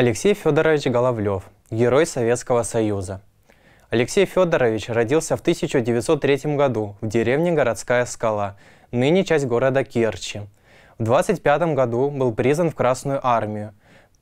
Алексей Федорович Головлев, Герой Советского Союза. Алексей Федорович родился в 1903 году в деревне Городская Скала, ныне часть города Керчи. В 25 году был призван в Красную Армию.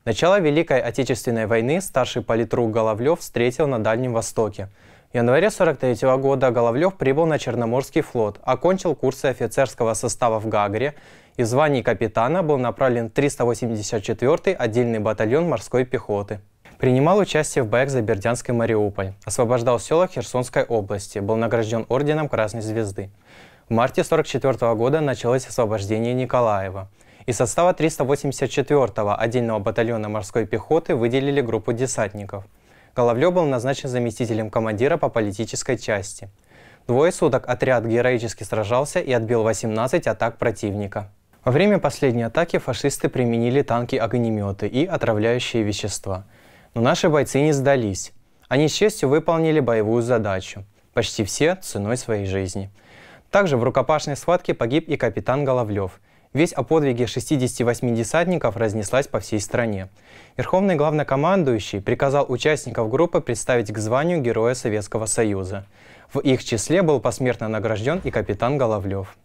Начало Великой Отечественной войны старший политрук Головлев встретил на Дальнем Востоке. В январе 43 года Головлев прибыл на Черноморский флот, окончил курсы офицерского состава в Гагре из званий капитана был направлен 384-й отдельный батальон морской пехоты. Принимал участие в боях за Бердянск и Мариуполь, освобождал села Херсонской области, был награжден орденом Красной Звезды. В марте 1944 года началось освобождение Николаева. Из состава 384-го отдельного батальона морской пехоты выделили группу десантников. Головлев был назначен заместителем командира по политической части. Двое суток отряд героически сражался и отбил 18 атак противника. Во время последней атаки фашисты применили танки-огнеметы и отравляющие вещества. Но наши бойцы не сдались. Они с честью выполнили боевую задачу. Почти все ценой своей жизни. Также в рукопашной схватке погиб и капитан Головлев. Весь о подвиге 68 десантников разнеслась по всей стране. Верховный главнокомандующий приказал участников группы представить к званию Героя Советского Союза. В их числе был посмертно награжден и капитан Головлев.